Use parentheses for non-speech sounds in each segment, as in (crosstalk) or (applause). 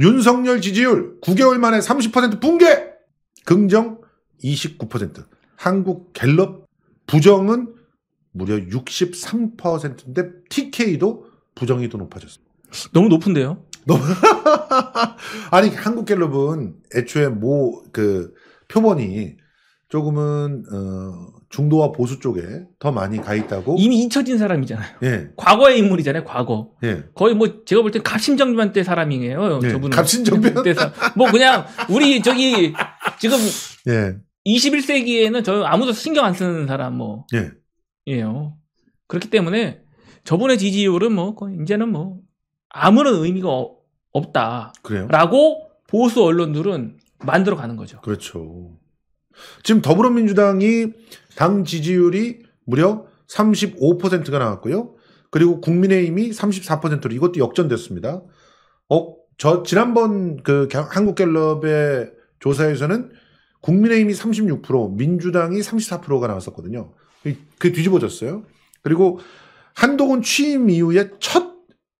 윤석열 지지율 9개월 만에 30% 붕괴! 긍정 29%. 한국 갤럽 부정은 무려 63%인데 TK도 부정이 더높아졌어니 너무 높은데요? 너무 (laughs) 아니 한국 갤럽은 애초에 뭐 그 표본이 조금은 어, 중도와 보수 쪽에 더 많이 가 있다고 이미 잊혀진 사람이잖아요. 예. 과거의 인물이잖아요. 과거. 예. 거의 뭐 제가 볼땐 갑신정변 때 사람이에요. 예. 저분은 갑신정변 (laughs) 때사. 뭐 그냥 우리 저기 지금 (laughs) 예. 21세기에는 저 아무도 신경 안 쓰는 사람 뭐 예. 예요. 그렇기 때문에 저번의 지지율은 뭐 이제는 뭐 아무런 의미가 없다. 그래요? 라고 보수 언론들은 만들어 가는 거죠. 그렇죠. 지금 더불어민주당이 당 지지율이 무려 35%가 나왔고요. 그리고 국민의힘이 34%로 이것도 역전됐습니다. 어, 저 지난번 그 한국갤럽의 조사에서는 국민의힘이 36%, 민주당이 34%가 나왔었거든요. 그 뒤집어졌어요. 그리고 한동훈 취임 이후에 첫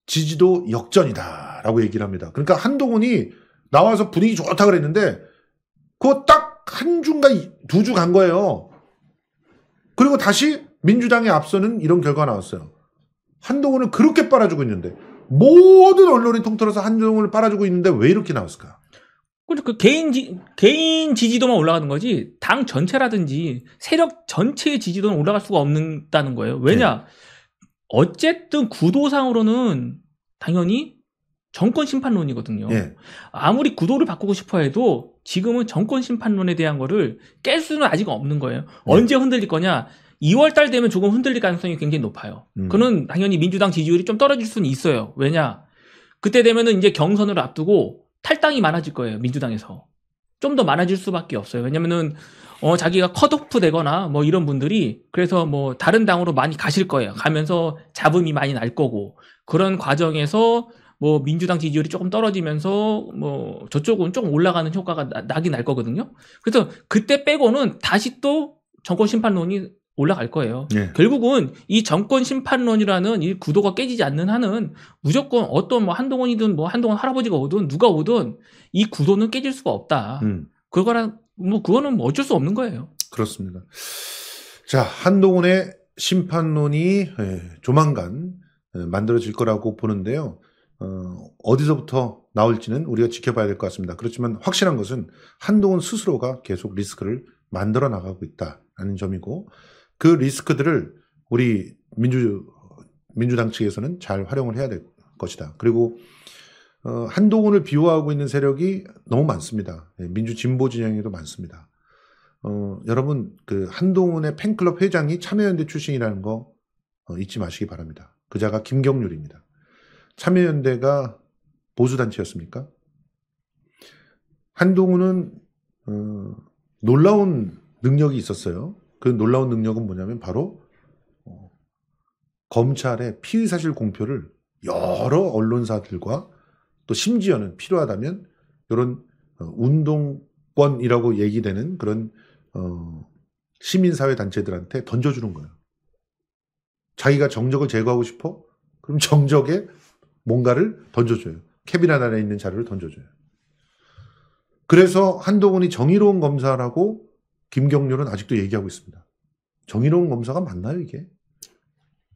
지지도 역전이다라고 얘기를 합니다. 그러니까 한동훈이 나와서 분위기 좋다 그랬는데 그거 딱한 주인가 두 주 간 거예요. 그리고 다시 민주당에 앞서는 이런 결과가 나왔어요. 한동훈을 그렇게 빨아주고 있는데 모든 언론이 통틀어서 한동훈을 빨아주고 있는데 왜 이렇게 나왔을까? 그 개인 지, 개인 지지도만 올라가는 거지 당 전체라든지 세력 전체의 지지도는 올라갈 수가 없는다는 거예요. 왜냐? 네. 어쨌든 구도상으로는 당연히 정권 심판론이거든요. 네. 아무리 구도를 바꾸고 싶어 해도 지금은 정권 심판론에 대한 거를 깰 수는 아직 없는 거예요. 네. 언제 흔들릴 거냐? 2월 달 되면 조금 흔들릴 가능성이 굉장히 높아요. 음. 그는 당연히 민주당 지지율이 좀 떨어질 수는 있어요. 왜냐? 그때 되면은 이제 경선을 앞두고 탈당이 많아질 거예요. 민주당에서. 좀 더 많아질 수밖에 없어요. 왜냐면은 어 자기가 컷오프 되거나 뭐 이런 분들이 그래서 뭐 다른 당으로 많이 가실 거예요. 가면서 잡음이 많이 날 거고 그런 과정에서 뭐 민주당 지지율이 조금 떨어지면서 뭐 저쪽은 조금 올라가는 효과가 나, 나긴 날 거거든요. 그래서 그때 빼고는 다시 또 정권 심판론이 올라갈 거예요. 네. 결국은 이 정권 심판론이라는 이 구도가 깨지지 않는 한은 무조건 어떤 뭐 한동훈이든 뭐 한동훈 할아버지가 오든 누가 오든 이 구도는 깨질 수가 없다. 음. 그거랑 뭐 그거는 뭐 어쩔 수 없는 거예요. 그렇습니다. 자 한동훈의 심판론이 예, 조만간 예, 만들어질 거라고 보는데요. 어, 디서부터 나올지는 우리가 지켜봐야 될 것 같습니다. 그렇지만 확실한 것은 한동훈 스스로가 계속 리스크를 만들어 나가고 있다는 점이고 그 리스크들을 우리 민주 민주당 측에서는 잘 활용을 해야 될 것이다. 그리고 어, 한동훈을 비호하고 있는 세력이 너무 많습니다. 네, 민주 진보 진영에도 많습니다. 어, 여러분 그 한동훈의 팬클럽 회장이 참여연대 출신이라는 거 어, 잊지 마시기 바랍니다. 그자가 김경률입니다. 참여연대가 보수단체였습니까? 한동훈은 어, 놀라운 능력이 있었어요. 그 놀라운 능력은 뭐냐면 바로 어, 검찰의 피의사실 공표를 여러 언론사들과 또 심지어는 필요하다면 이런 어, 운동권이라고 얘기되는 그런 어, 시민사회 단체들한테 던져주는 거예요. 자기가 정적을 제거하고 싶어? 그럼 정적에 뭔가를 던져줘요. 캐비란 안에 있는 자료를 던져줘요. 그래서 한동훈이 정의로운 검사라고 김경률은 아직도 얘기하고 있습니다. 정의로운 검사가 맞나요, 이게?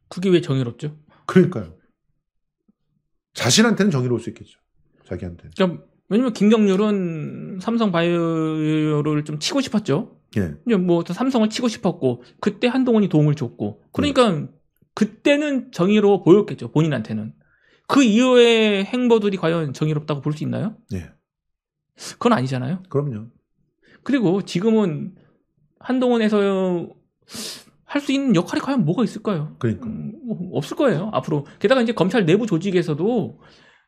그게 왜 정의롭죠? 그러니까요. 자신한테는 정의로울 수 있겠죠. 자기한테는. 그러니까 왜냐면 김경률은 삼성 바이오를 좀 치고 싶었죠. 예. 뭐 삼성을 치고 싶었고 그때 한동훈이 도움을 줬고 그러니까 예. 그때는 정의로워 보였겠죠 본인한테는. 그 이후의 행보들이 과연 정의롭다고 볼 수 있나요? 네. 그건 아니잖아요. 그럼요. 그리고 지금은 한동훈에서 할 수 있는 역할이 과연 뭐가 있을까요? 그러니까 음, 뭐 없을 거예요 앞으로. 게다가 이제 검찰 내부 조직에서도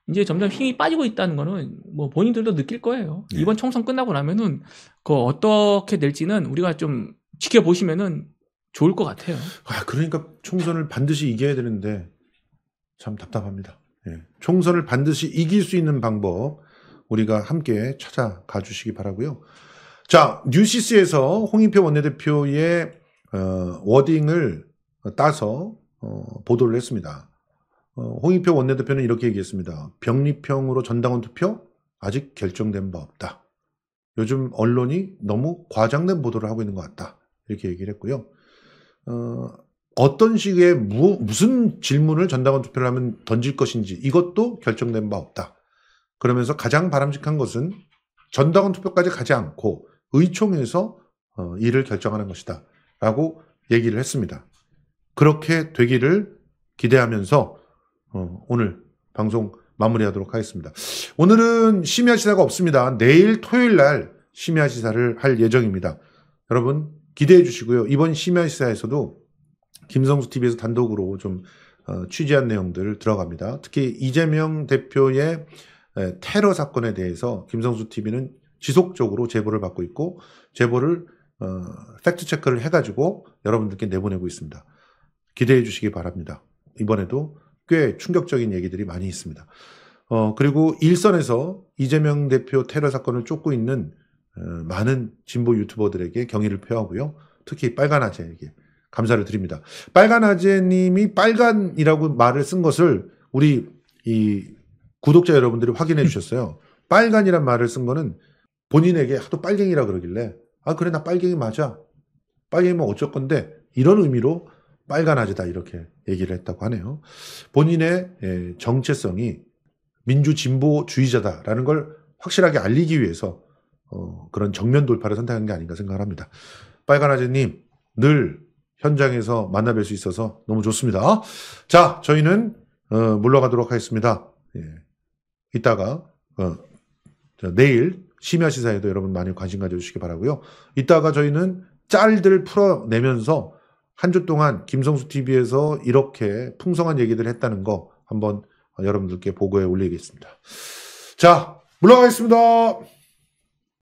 이제 점점 힘이 빠지고 있다는 거는 뭐 본인들도 느낄 거예요. 네. 이번 총선 끝나고 나면은 그 어떻게 될지는 우리가 좀 지켜보시면은 좋을 것 같아요. 아 그러니까 총선을 반드시 이겨야 되는데 참 답답합니다. 예, 총선을 반드시 이길 수 있는 방법 우리가 함께 찾아가 주시기 바라고요. 자 뉴시스에서 홍인표 원내대표의 어, 워딩을 따서 어, 보도를 했습니다. 어, 홍인표 원내대표는 이렇게 얘기했습니다. 병리평으로 전당원 투표 아직 결정된 바 없다. 요즘 언론이 너무 과장된 보도를 하고 있는 것 같다. 이렇게 얘기를 했고요. 어, 어떤 식의 무, 무슨 질문을 전당원 투표를 하면 던질 것인지 이것도 결정된 바 없다. 그러면서 가장 바람직한 것은 전당원 투표까지 가지 않고 의총에서 어, 이를 결정하는 것이다. 라고 얘기를 했습니다. 그렇게 되기를 기대하면서 어, 오늘 방송 마무리하도록 하겠습니다. 오늘은 심야 시사가 없습니다. 내일 토요일 날 심야 시사를 할 예정입니다. 여러분 기대해 주시고요. 이번 심야 시사에서도 김성수 TV에서 단독으로 좀 어, 취재한 내용들 들어갑니다. 특히 이재명 대표의 테러 사건에 대해서 김성수 TV는 지속적으로 제보를 받고 있고 제보를 어, 팩트 체크를 해가지고 여러분들께 내보내고 있습니다. 기대해 주시기 바랍니다. 이번에도 꽤 충격적인 얘기들이 많이 있습니다. 어, 그리고 일선에서 이재명 대표 테러 사건을 쫓고 있는 어, 많은 진보 유튜버들에게 경의를 표하고요. 특히 빨간 아재에게 감사를 드립니다. 빨간 아재님이 빨간이라고 말을 쓴 것을 우리 이 구독자 여러분들이 확인해 주셨어요. (laughs) 빨간이란 말을 쓴 거는 본인에게 하도 빨갱이라 그러길래 아 그래 나 빨갱이 맞아. 빨갱이면 뭐 어쩔 건데 이런 의미로 빨간 아재다 이렇게 얘기를 했다고 하네요. 본인의 예, 정체성이 민주 진보주의자다라는 걸 확실하게 알리기 위해서 어, 그런 정면 돌파를 선택한 게 아닌가 생각을 합니다. 빨간 아재님 늘 현장에서 만나뵐 수 있어서 너무 좋습니다. 자, 저희는 어, 물러가도록 하겠습니다. 예. 이따가 어, 자, 내일 심야 시사에도 여러분 많이 관심 가져주시기 바라고요. 이따가 저희는 짤들 풀어내면서 한 주 동안 김성수 TV에서 이렇게 풍성한 얘기들 했다는 거 한번 여러분들께 보고해 올리겠습니다. 자, 물러가겠습니다.